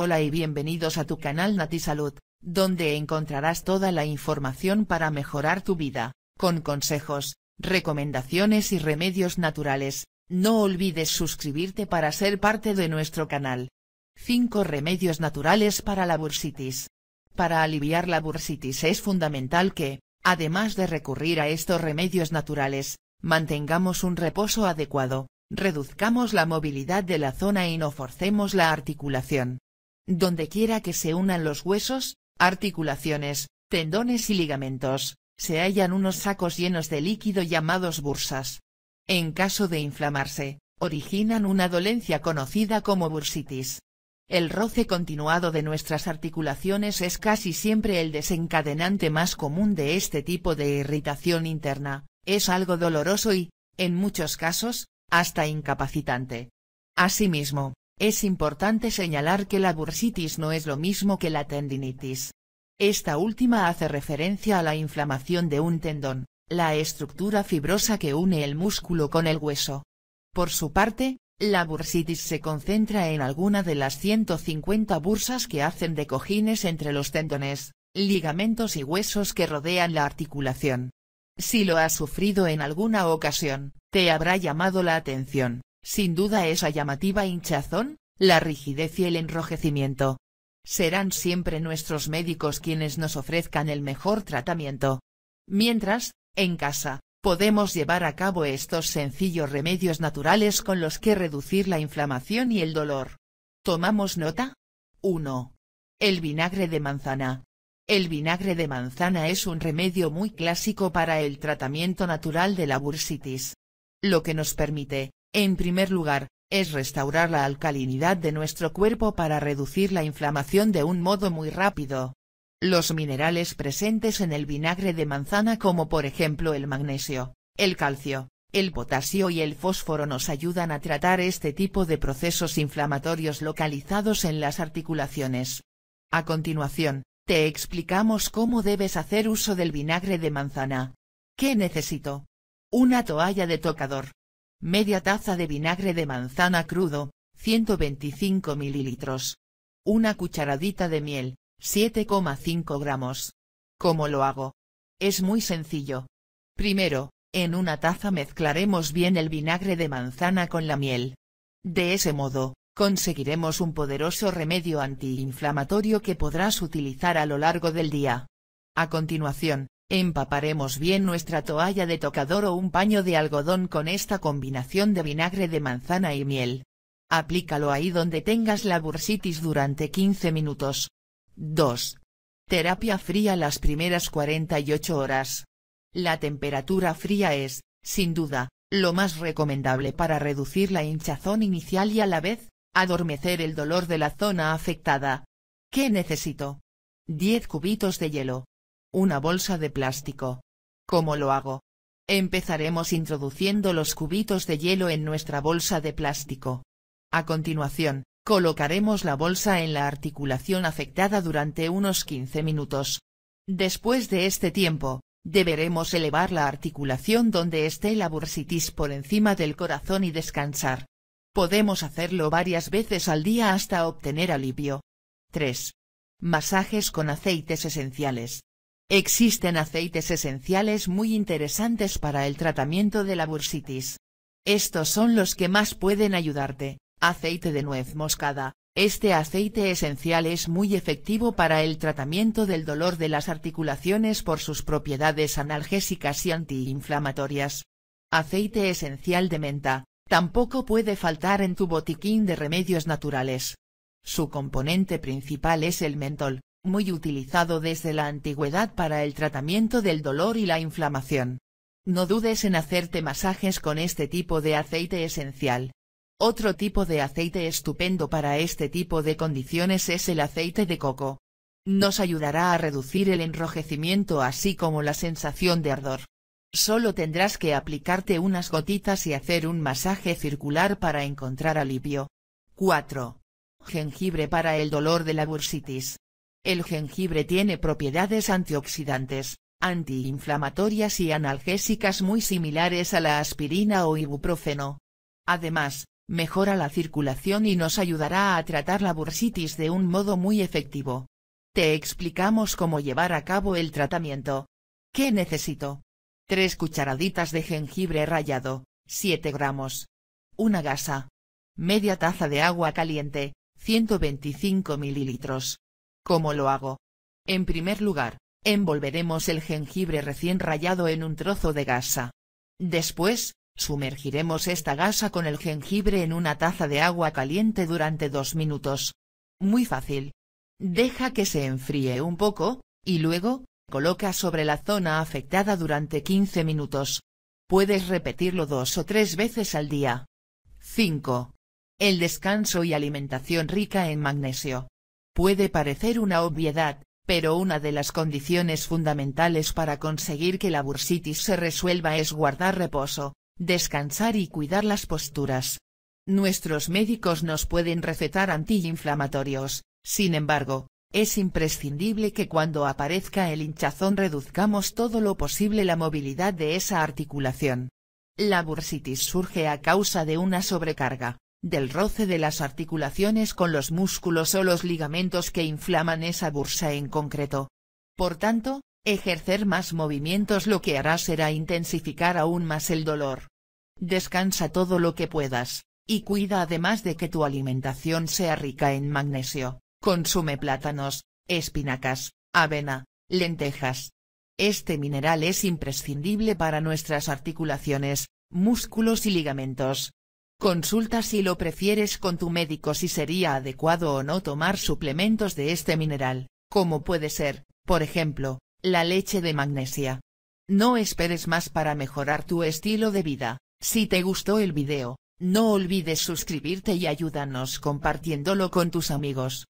Hola y bienvenidos a tu canal NatiSalud, Salud, donde encontrarás toda la información para mejorar tu vida, con consejos, recomendaciones y remedios naturales. No olvides suscribirte para ser parte de nuestro canal. 5 remedios naturales para la bursitis. Para aliviar la bursitis es fundamental que, además de recurrir a estos remedios naturales, mantengamos un reposo adecuado, reduzcamos la movilidad de la zona y no forcemos la articulación donde quiera que se unan los huesos, articulaciones, tendones y ligamentos, se hallan unos sacos llenos de líquido llamados bursas. En caso de inflamarse, originan una dolencia conocida como bursitis. El roce continuado de nuestras articulaciones es casi siempre el desencadenante más común de este tipo de irritación interna, es algo doloroso y, en muchos casos, hasta incapacitante. Asimismo, es importante señalar que la bursitis no es lo mismo que la tendinitis. Esta última hace referencia a la inflamación de un tendón, la estructura fibrosa que une el músculo con el hueso. Por su parte, la bursitis se concentra en alguna de las 150 bursas que hacen de cojines entre los tendones, ligamentos y huesos que rodean la articulación. Si lo has sufrido en alguna ocasión, te habrá llamado la atención. Sin duda esa llamativa hinchazón, la rigidez y el enrojecimiento. Serán siempre nuestros médicos quienes nos ofrezcan el mejor tratamiento. Mientras, en casa, podemos llevar a cabo estos sencillos remedios naturales con los que reducir la inflamación y el dolor. ¿Tomamos nota? 1. El vinagre de manzana. El vinagre de manzana es un remedio muy clásico para el tratamiento natural de la bursitis. Lo que nos permite, en primer lugar, es restaurar la alcalinidad de nuestro cuerpo para reducir la inflamación de un modo muy rápido. Los minerales presentes en el vinagre de manzana como por ejemplo el magnesio, el calcio, el potasio y el fósforo nos ayudan a tratar este tipo de procesos inflamatorios localizados en las articulaciones. A continuación, te explicamos cómo debes hacer uso del vinagre de manzana. ¿Qué necesito? Una toalla de tocador, Media taza de vinagre de manzana crudo, 125 mililitros. Una cucharadita de miel, 7,5 gramos. ¿Cómo lo hago? Es muy sencillo. Primero, en una taza mezclaremos bien el vinagre de manzana con la miel. De ese modo, conseguiremos un poderoso remedio antiinflamatorio que podrás utilizar a lo largo del día. A continuación, Empaparemos bien nuestra toalla de tocador o un paño de algodón con esta combinación de vinagre de manzana y miel. Aplícalo ahí donde tengas la bursitis durante 15 minutos. 2. Terapia fría las primeras 48 horas. La temperatura fría es, sin duda, lo más recomendable para reducir la hinchazón inicial y a la vez, adormecer el dolor de la zona afectada. ¿Qué necesito? 10 cubitos de hielo, una bolsa de plástico. ¿Cómo lo hago? Empezaremos introduciendo los cubitos de hielo en nuestra bolsa de plástico. A continuación, colocaremos la bolsa en la articulación afectada durante unos 15 minutos. Después de este tiempo, deberemos elevar la articulación donde esté la bursitis por encima del corazón y descansar. Podemos hacerlo varias veces al día hasta obtener alivio. 3. Masajes con aceites esenciales. Existen aceites esenciales muy interesantes para el tratamiento de la bursitis. Estos son los que más pueden ayudarte. Aceite de nuez moscada. Este aceite esencial es muy efectivo para el tratamiento del dolor de las articulaciones por sus propiedades analgésicas y antiinflamatorias. Aceite esencial de menta. Tampoco puede faltar en tu botiquín de remedios naturales. Su componente principal es el mentol, muy utilizado desde la antigüedad para el tratamiento del dolor y la inflamación. No dudes en hacerte masajes con este tipo de aceite esencial. Otro tipo de aceite estupendo para este tipo de condiciones es el aceite de coco. Nos ayudará a reducir el enrojecimiento así como la sensación de ardor. Solo tendrás que aplicarte unas gotitas y hacer un masaje circular para encontrar alivio. 4. Jengibre para el dolor de la bursitis. El jengibre tiene propiedades antioxidantes, antiinflamatorias y analgésicas muy similares a la aspirina o ibuprofeno. Además, mejora la circulación y nos ayudará a tratar la bursitis de un modo muy efectivo. Te explicamos cómo llevar a cabo el tratamiento. ¿Qué necesito? 3 cucharaditas de jengibre rallado, 7 gramos. Una gasa. Media taza de agua caliente, 125 mililitros. ¿Cómo lo hago? En primer lugar, envolveremos el jengibre recién rallado en un trozo de gasa. Después, sumergiremos esta gasa con el jengibre en una taza de agua caliente durante dos minutos. Muy fácil. Deja que se enfríe un poco, y luego, coloca sobre la zona afectada durante 15 minutos. Puedes repetirlo dos o tres veces al día. 5. El descanso y alimentación rica en magnesio. Puede parecer una obviedad, pero una de las condiciones fundamentales para conseguir que la bursitis se resuelva es guardar reposo, descansar y cuidar las posturas. Nuestros médicos nos pueden recetar antiinflamatorios, sin embargo, es imprescindible que cuando aparezca el hinchazón reduzcamos todo lo posible la movilidad de esa articulación. La bursitis surge a causa de una sobrecarga, del roce de las articulaciones con los músculos o los ligamentos que inflaman esa bursa en concreto. Por tanto, ejercer más movimientos lo que hará será intensificar aún más el dolor. Descansa todo lo que puedas, y cuida además de que tu alimentación sea rica en magnesio, consume plátanos, espinacas, avena, lentejas. Este mineral es imprescindible para nuestras articulaciones, músculos y ligamentos, Consulta si lo prefieres con tu médico si sería adecuado o no tomar suplementos de este mineral, como puede ser, por ejemplo, la leche de magnesia. No esperes más para mejorar tu estilo de vida, si te gustó el video, no olvides suscribirte y ayúdanos compartiéndolo con tus amigos.